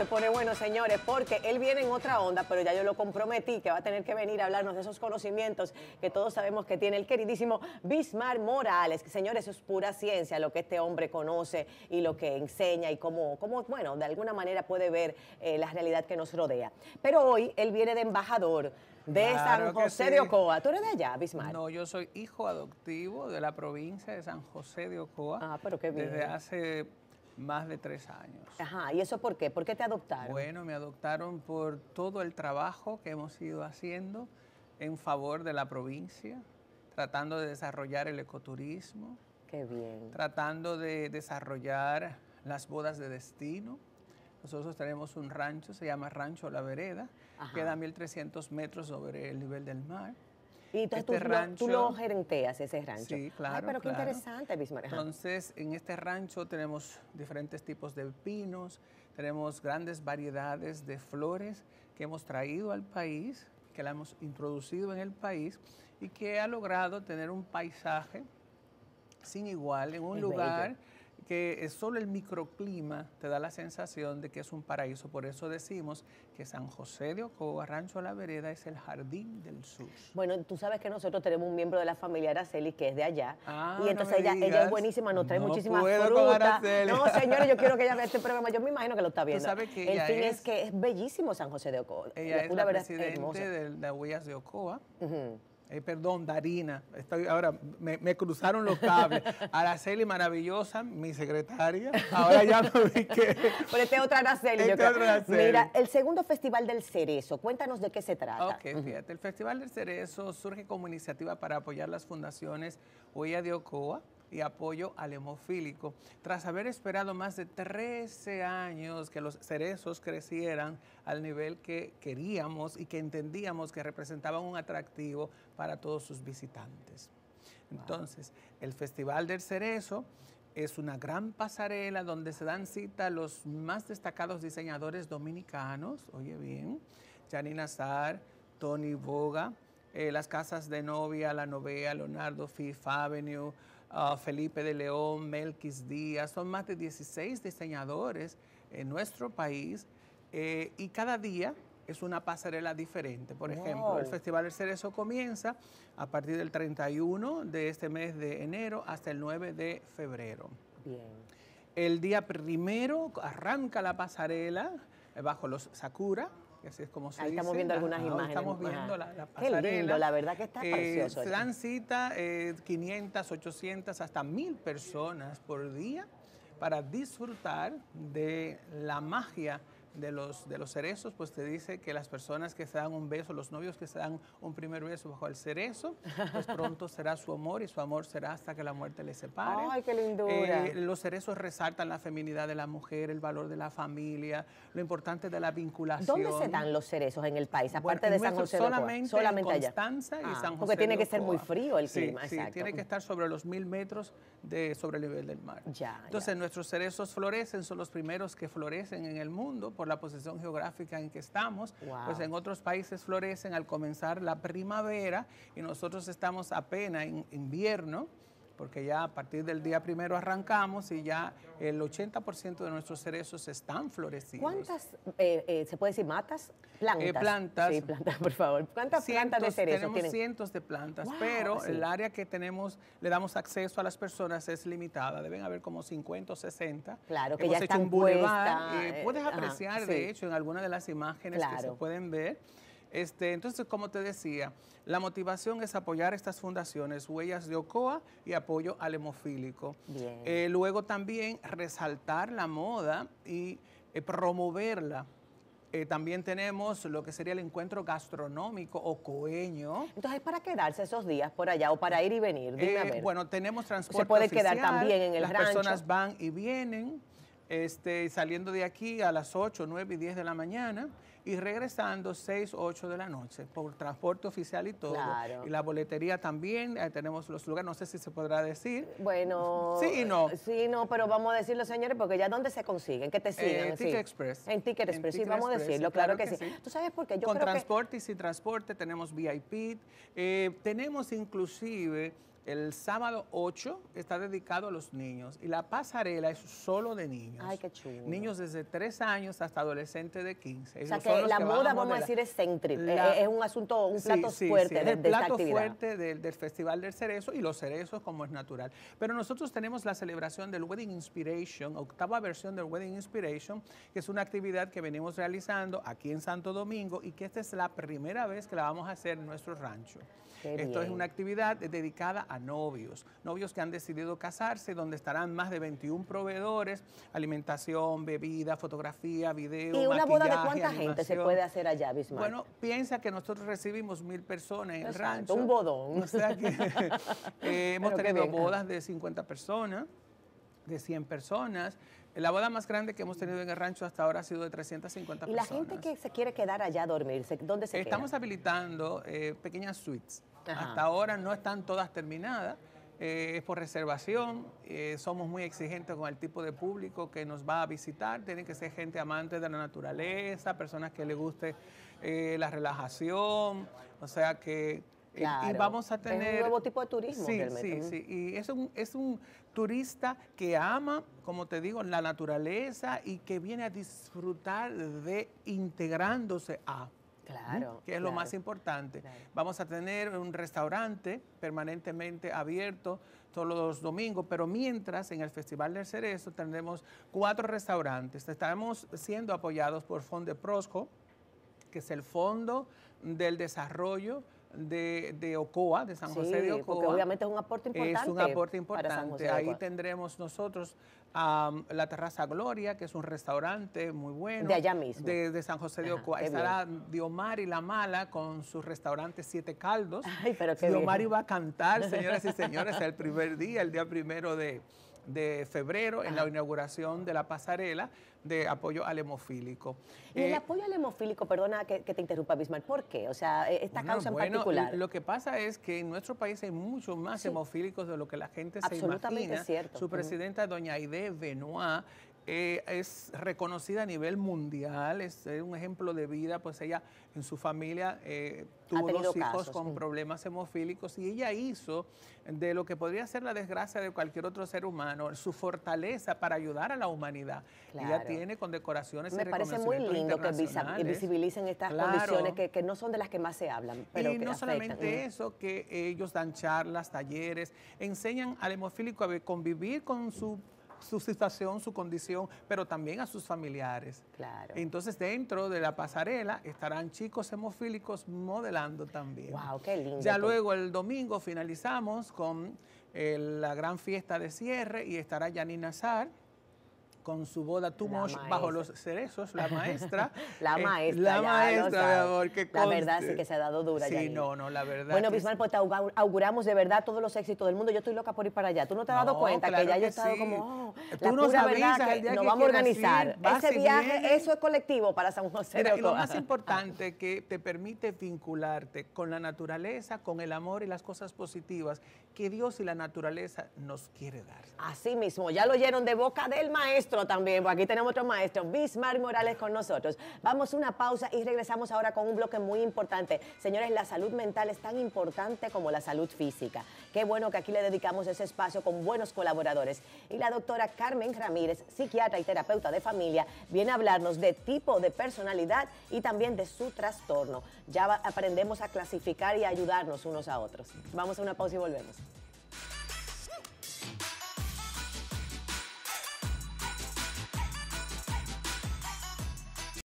se pone bueno, señores, porque él viene en otra onda, pero ya yo lo comprometí que va a tener que venir a hablarnos de esos conocimientos que todos sabemos que tiene el queridísimo Bismar Morales. Señores, eso es pura ciencia, lo que este hombre conoce y lo que enseña y cómo, cómo bueno, de alguna manera puede ver eh, la realidad que nos rodea. Pero hoy él viene de embajador de San José de Ocoa. ¿Tú eres de allá, Bismar? No, yo soy hijo adoptivo de la provincia de San José de Ocoa. Ah, pero qué bien. Desde hace más de tres años. Ajá, ¿y eso por qué? ¿Por qué te adoptaron? Bueno, me adoptaron por todo el trabajo que hemos ido haciendo en favor de la provincia, tratando de desarrollar el ecoturismo. Qué bien. Tratando de desarrollar las bodas de destino. Nosotros tenemos un rancho, se llama Rancho La Vereda, que queda 1300 metros sobre el nivel del mar. Y este tú, lo gerenteas ese rancho. Sí, claro. pero qué interesante, Bismarck. Entonces, en este rancho tenemos diferentes tipos de pinos, tenemos grandes variedades de flores que hemos traído al país, que la hemos introducido en el país y que ha logrado tener un paisaje sin igual en un lugar que solo el microclima te da la sensación de que es un paraíso. Por eso decimos que San José de Ocoa, Rancho La Vereda, es el jardín del sur. Bueno, tú sabes que nosotros tenemos un miembro de la familia Araceli que es de allá. Ah, y entonces ella, ella, es buenísima, nos trae no muchísimas frutas. No, señores, yo quiero que ella vea este programa. Yo me imagino que lo está viendo. que el fin es, que es bellísimo San José de Ocoa. Ella es la presidente de, de, de Huellas de Ocoa. Eh, perdón, Darina, ahora me, cruzaron los cables. Araceli, maravillosa, mi secretaria, ahora ya no vi que... Pero este otra Araceli, Araceli. Mira, el segundo Festival del Cerezo, cuéntanos de qué se trata. Ok, fíjate, el Festival del Cerezo surge como iniciativa para apoyar las fundaciones Huella de Ocoa, y apoyo al hemofílico. Tras haber esperado más de 13 años que los cerezos crecieran al nivel que queríamos y que entendíamos que representaban un atractivo para todos sus visitantes. Entonces, el Festival del Cerezo es una gran pasarela donde se dan cita a los más destacados diseñadores dominicanos, oye bien, Janina Azar, Tony Boga, eh, las casas de novia, La Novea, Leonardo Fifth Avenue, uh, Felipe de León, Melquis Díaz, son más de 16 diseñadores en nuestro país eh, y cada día es una pasarela diferente. Por ejemplo, el Festival del Cerezo comienza a partir del 31 de este mes de enero hasta el 9 de febrero. El día primero arranca la pasarela eh, bajo los Sakura, así es como se Ahí estamos viendo algunas imágenes. Estamos viendo la, pasarela. Qué lindo, la verdad que está eh, precioso. Se 500, 800, hasta 1000 personas por día para disfrutar de la magia de los, de los cerezos, pues te dice que las personas que se dan un beso, los novios que se dan un primer beso bajo el cerezo, pues pronto será su amor y su amor será hasta que la muerte les separe. ¡Ay, qué lindura! Eh, los cerezos resaltan la feminidad de la mujer, el valor de la familia, lo importante de la vinculación. ¿Dónde se dan los cerezos en el país, aparte de San José solamente, de solamente Porque tiene que ser muy frío el clima, sí, tiene que estar sobre los mil metros de, sobre el nivel del mar. Ya, Entonces, nuestros cerezos florecen, son los primeros que florecen en el mundo, por la posición geográfica en que estamos, pues en otros países florecen al comenzar la primavera y nosotros estamos apenas en invierno porque ya a partir del día primero arrancamos y ya el 80% de nuestros cerezos están florecidos. ¿Cuántas, eh, eh, se puede decir, matas? Plantas. Eh, plantas. Sí, plantas, por favor. ¿Cuántas cientos, plantas de cerezos tenemos cientos de plantas, pero el área que tenemos, le damos acceso a las personas es limitada. Deben haber como 50 o 60. Claro, que ya hecho están un puedes apreciar, de hecho, en algunas de las imágenes que se pueden ver. Este, entonces, como te decía, la motivación es apoyar estas fundaciones, huellas de Ocoa y apoyo al hemofílico. Eh, luego también resaltar la moda y eh, promoverla. Eh, también tenemos lo que sería el encuentro gastronómico o coeño. Entonces, ¿es para quedarse esos días por allá o para ir y venir? Bueno, tenemos transporte. Se puede quedar también en el las Las personas van y vienen. Este, saliendo de aquí a las 8, 9 y 10 de la mañana y regresando 6, 8 de la noche por transporte oficial y todo. Y la boletería también, tenemos los lugares, no sé si se podrá decir. Bueno. Sí y no. Eh, sí no, pero vamos a decirlo, señores, porque ya dónde se consiguen, que te eh, sigan. en Ticket Express. En Ticket Express, sí, vamos a decirlo, claro, que, sí. ¿Tú sabes por qué? Yo Con transporte y sin transporte tenemos VIP, eh, tenemos inclusive el sábado 8 está dedicado a los niños y la pasarela es solo de niños. Ay, qué chulo. Niños desde 3 años hasta adolescentes de 15. o sea que la moda, vamos a decir, es céntrica. Es un asunto, un plato fuerte sí, sí. De, El plato fuerte del, Festival del Cerezo y los cerezos como es natural. Pero nosotros tenemos la celebración del Wedding Inspiration, octava versión del Wedding Inspiration, que es una actividad que venimos realizando aquí en Santo Domingo y que esta es la primera vez que la vamos a hacer en nuestro rancho. Esto es una actividad dedicada a novios, novios que han decidido casarse, donde estarán más de 21 proveedores, alimentación, bebida, fotografía, video. ¿Y una boda de cuánta gente se puede hacer allá, Bismarck? Bueno, piensa que nosotros recibimos mil personas en el rancho. Un bodón. Eh, hemos tenido bodas de 50 personas, de 100 personas. La boda más grande que hemos tenido en el rancho hasta ahora ha sido de 350 personas. ¿Y la gente que se quiere quedar allá a dormirse, dónde se Estamos habilitando eh, pequeñas suites hasta ahora no están todas terminadas. Eh, es por reservación, eh, somos muy exigentes con el tipo de público que nos va a visitar, tienen que ser gente amante de la naturaleza, personas que les guste eh, la relajación, o sea que... vamos a tener... un nuevo tipo de turismo. Sí, sí, sí. Y es un, es un turista que ama, como te digo, la naturaleza y que viene a disfrutar de integrándose a... Claro. Que es lo más importante. Vamos a tener un restaurante permanentemente abierto todos los domingos, pero mientras en el Festival del Cerezo tendremos cuatro restaurantes. Estamos siendo apoyados por Fondo Prosco, que es el Fondo del Desarrollo de, Ocoa, de San José de Ocoa. Porque obviamente es un aporte importante. Es un aporte importante. Ahí tendremos nosotros la Terraza Gloria, que es un restaurante muy bueno. De allá mismo. De, San José de Ocoa. estará Diomar y la Mala con su restaurante Siete Caldos. Ay, pero Diomari va a cantar, señoras y señores, el primer día, el día primero de, de febrero en la inauguración de la pasarela de apoyo al hemofílico. Y el eh, apoyo al hemofílico, perdona que, te interrumpa, Bismarck, ¿por qué? O sea, eh, esta causa en particular. Lo que pasa es que en nuestro país hay muchos más hemofílicos de lo que la gente se imagina. Absolutamente cierto. Su presidenta, doña Aide Benoit, eh, es reconocida a nivel mundial, es, un ejemplo de vida, pues ella en su familia eh, tuvo dos hijos con problemas hemofílicos y ella hizo de lo que podría ser la desgracia de cualquier otro ser humano, su fortaleza para ayudar a la humanidad. Ella tiene condecoraciones. Me parece muy lindo que visibilicen estas condiciones que, no son de las que más se hablan. Pero y no solamente eso, que ellos dan charlas, talleres, enseñan al hemofílico a convivir con su su situación, su condición, pero también a sus familiares. Claro. Entonces, dentro de la pasarela estarán chicos hemofílicos modelando también. Ya luego el domingo finalizamos con eh, la gran fiesta de cierre y estará Janina Nazar con su boda Tumosh bajo los cerezos, la maestra. la eh, maestra. la maestra, de amor, La verdad sí que se ha dado dura. Sí, no, no, la verdad. Bueno, Bismarck, pues te auguramos de verdad todos los éxitos del mundo. Yo estoy loca por ir para allá. Tú no te has dado cuenta que ya yo he estado como. Oh, Tú nos avisas el día que nos vamos a organizar. Ese viaje, eso es colectivo para San José. pero y lo más importante que te permite vincularte con la naturaleza, con el amor y las cosas positivas que Dios y la naturaleza nos quiere dar. Así mismo, ya lo oyeron de boca del maestro también, porque aquí tenemos otro maestro, Bismarck Morales con nosotros. Vamos a una pausa y regresamos ahora con un bloque muy importante. Señores, la salud mental es tan importante como la salud física. Qué bueno que aquí le dedicamos ese espacio con buenos colaboradores. Y la doctora Carmen Ramírez, psiquiatra y terapeuta de familia, viene a hablarnos de tipo de personalidad y también de su trastorno. Ya aprendemos a clasificar y a ayudarnos unos a otros. Vamos a una pausa y volvemos.